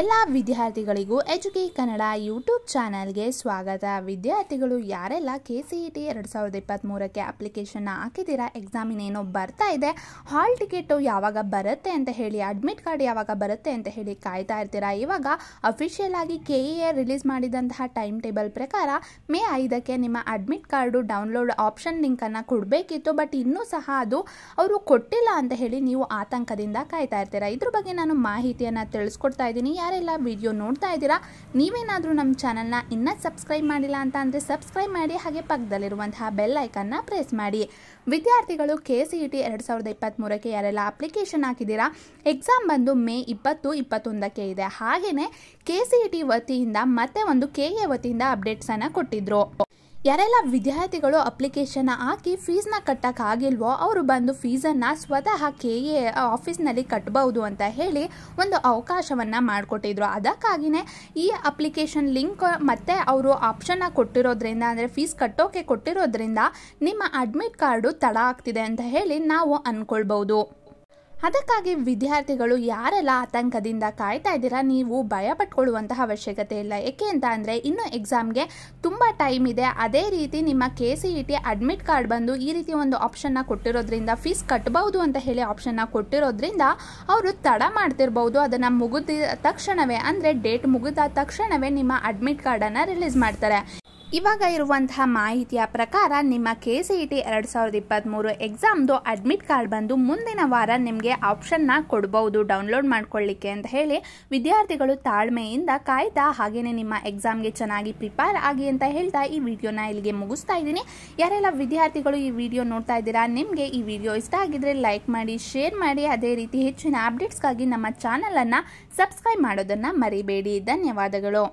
ಎಲ್ಲ ವಿದ್ಯಾರ್ಥಿಗಳಿಗೂ ಎಜುಕೇ ಕನ್ನಡ ಯೂಟ್ಯೂಬ್ ಚಾನಲ್ಗೆ ಸ್ವಾಗತ ವಿದ್ಯಾರ್ಥಿಗಳು ಯಾರೆಲ್ಲ ಕೆ ಸಿ ಇ ಟಿ ಎರಡು ಸಾವಿರದ ಇಪ್ಪತ್ತ್ಮೂರಕ್ಕೆ ಅಪ್ಲಿಕೇಶನ್ನ ಹಾಕಿದ್ದೀರಾ ಎಕ್ಸಾಮಿನ್ ಬರ್ತಾ ಇದೆ ಹಾಲ್ ಟಿಕೆಟು ಯಾವಾಗ ಬರುತ್ತೆ ಅಂತ ಹೇಳಿ ಅಡ್ಮಿಟ್ ಕಾರ್ಡ್ ಯಾವಾಗ ಬರುತ್ತೆ ಅಂತ ಹೇಳಿ ಕಾಯ್ತಾ ಇರ್ತೀರಾ ಇವಾಗ ಅಫಿಷಿಯಲ್ ಆಗಿ ಕೆ ಇ ಎ ರಿಲೀಸ್ ಮಾಡಿದಂತಹ ಟೈಮ್ ಟೇಬಲ್ ಪ್ರಕಾರ ಮೇ ಐದಕ್ಕೆ ನಿಮ್ಮ ಅಡ್ಮಿಟ್ ಕಾರ್ಡು ಡೌನ್ಲೋಡ್ ಆಪ್ಷನ್ ಲಿಂಕನ್ನು ಕೊಡಬೇಕಿತ್ತು ಬಟ್ ಇನ್ನೂ ಸಹ ಅದು ಅವರು ಕೊಟ್ಟಿಲ್ಲ ಅಂತ ಹೇಳಿ ನೀವು ಆತಂಕದಿಂದ ಕಾಯ್ತಾ ಇರ್ತೀರಾ ಇದ್ರ ಬಗ್ಗೆ ನಾನು ಮಾಹಿತಿಯನ್ನು ತಿಳಿಸ್ಕೊಡ್ತಾ ಇದ್ದೀನಿ ಯಾರೆಲ್ಲ ವಿಡಿಯೋ ನೋಡ್ತಾ ಇದ್ದೀರಾ ನೀವೇನಾದರೂ ನಮ್ಮ ಚಾನಲ್ನ ಇನ್ನೂ ಸಬ್ಸ್ಕ್ರೈಬ್ ಮಾಡಿಲ್ಲ ಅಂತ ಅಂದರೆ ಸಬ್ಸ್ಕ್ರೈಬ್ ಮಾಡಿ ಹಾಗೆ ಪಕ್ಕದಲ್ಲಿರುವಂತಹ ಬೆಲ್ ಐಕನ್ನ ಪ್ರೆಸ್ ಮಾಡಿ ವಿದ್ಯಾರ್ಥಿಗಳು ಕೆ ಸಿ ಇ ಟಿ ಎರಡು ಸಾವಿರದ ಇಪ್ಪತ್ತ್ಮೂರಕ್ಕೆ ಯಾರೆಲ್ಲ ಅಪ್ಲಿಕೇಶನ್ ಹಾಕಿದ್ದೀರಾ ಎಕ್ಸಾಮ್ ಬಂದು ಮೇ ಇಪ್ಪತ್ತು ಇಪ್ಪತ್ತೊಂದಕ್ಕೆ ಇದೆ ಹಾಗೆಯೇ ಕೆ ಸಿ ಇ ಟಿ ವತಿಯಿಂದ ಮತ್ತೆ ಒಂದು ಕೆ ಎ ವತಿಯಿಂದ ಅಪ್ಡೇಟ್ಸನ್ನು ಕೊಟ್ಟಿದ್ರು ಯಾರೆಲ್ಲ ವಿದ್ಯಾರ್ಥಿಗಳು ಅಪ್ಲಿಕೇಶನ್ ಹಾಕಿ ಫೀಸ್ನ ಕಟ್ಟೋಕ್ಕಾಗಿಲ್ವೋ ಅವರು ಬಂದು ಫೀಸನ್ನು ಸ್ವತಃ ಕೆ ಎ ಆಫೀಸ್ನಲ್ಲಿ ಕಟ್ಟಬಹುದು ಅಂತ ಹೇಳಿ ಒಂದು ಅವಕಾಶವನ್ನು ಮಾಡಿಕೊಟ್ಟಿದ್ರು ಅದಕ್ಕಾಗಿಯೇ ಈ ಅಪ್ಲಿಕೇಶನ್ ಲಿಂಕ್ ಮತ್ತು ಅವರು ಆಪ್ಷನ್ನ ಕೊಟ್ಟಿರೋದ್ರಿಂದ ಅಂದರೆ ಫೀಸ್ ಕಟ್ಟೋಕೆ ಕೊಟ್ಟಿರೋದ್ರಿಂದ ನಿಮ್ಮ ಅಡ್ಮಿಟ್ ಕಾರ್ಡು ತಡ ಆಗ್ತಿದೆ ಅಂತ ಹೇಳಿ ನಾವು ಅಂದ್ಕೊಳ್ಬೋದು ಅದಕ್ಕಾಗಿ ವಿದ್ಯಾರ್ಥಿಗಳು ಯಾರೆಲ್ಲ ಆತಂಕದಿಂದ ಕಾಯ್ತಾ ಇದ್ದೀರಾ ನೀವು ಭಯ ಪಟ್ಕೊಳ್ಳುವಂತಹ ಅವಶ್ಯಕತೆ ಇಲ್ಲ ಏಕೆ ಅಂತ ಅಂದರೆ ಇನ್ನೂ ಎಕ್ಸಾಮ್ಗೆ ತುಂಬ ಟೈಮ್ ಇದೆ ಅದೇ ರೀತಿ ನಿಮ್ಮ K C E T admit card ಬಂದು ಈ ರೀತಿ ಒಂದು ಆಪ್ಷನ್ನ ಕೊಟ್ಟಿರೋದ್ರಿಂದ ಫೀಸ್ ಕಟ್ಟಬಹುದು ಅಂತ ಹೇಳಿ ಆಪ್ಷನ್ನ ಕೊಟ್ಟಿರೋದ್ರಿಂದ ಅವರು ತಡ ಮಾಡ್ತಿರ್ಬೋದು ಅದನ್ನು ಮುಗಿದ ತಕ್ಷಣವೇ ಅಂದರೆ ಡೇಟ್ ಮುಗಿದ ತಕ್ಷಣವೇ ನಿಮ್ಮ ಅಡ್ಮಿಟ್ ಕಾರ್ಡನ್ನು ರಿಲೀಸ್ ಮಾಡ್ತಾರೆ ಇವಾಗ ಇರುವಂತಹ ಮಾಹಿತಿಯ ಪ್ರಕಾರ ನಿಮ್ಮ ಕೆ ಸಿ ಇ ಟಿ ಎರಡು ಸಾವಿರದ ಇಪ್ಪತ್ತ್ಮೂರು ಎಕ್ಸಾಮ್ದು ಅಡ್ಮಿಟ್ ಕಾರ್ಡ್ ಬಂದು ಮುಂದಿನ ವಾರ ನಿಮಗೆ ಆಪ್ಷನ್ನ ಕೊಡ್ಬೋದು ಡೌನ್ಲೋಡ್ ಮಾಡ್ಕೊಳ್ಳಿಕ್ಕೆ ಅಂತ ಹೇಳಿ ವಿದ್ಯಾರ್ಥಿಗಳು ತಾಳ್ಮೆಯಿಂದ ಕಾಯ್ತಾ ಹಾಗೆಯೇ ನಿಮ್ಮ ಎಕ್ಸಾಮ್ಗೆ ಚೆನ್ನಾಗಿ ಪ್ರಿಪೇರ್ ಆಗಿ ಅಂತ ಹೇಳ್ತಾ ಈ ವಿಡಿಯೋನ ಇಲ್ಲಿಗೆ ಮುಗಿಸ್ತಾ ಇದ್ದೀನಿ ಯಾರೆಲ್ಲ ವಿದ್ಯಾರ್ಥಿಗಳು ಈ ವಿಡಿಯೋ ನೋಡ್ತಾ ಇದ್ದೀರಾ ನಿಮಗೆ ಈ ವಿಡಿಯೋ ಇಷ್ಟ ಆಗಿದ್ರೆ ಲೈಕ್ ಮಾಡಿ ಶೇರ್ ಮಾಡಿ ಅದೇ ರೀತಿ ಹೆಚ್ಚಿನ ಅಪ್ಡೇಟ್ಸ್ಗಾಗಿ ನಮ್ಮ ಚಾನಲನ್ನು ಸಬ್ಸ್ಕ್ರೈಬ್ ಮಾಡೋದನ್ನು ಮರಿಬೇಡಿ ಧನ್ಯವಾದಗಳು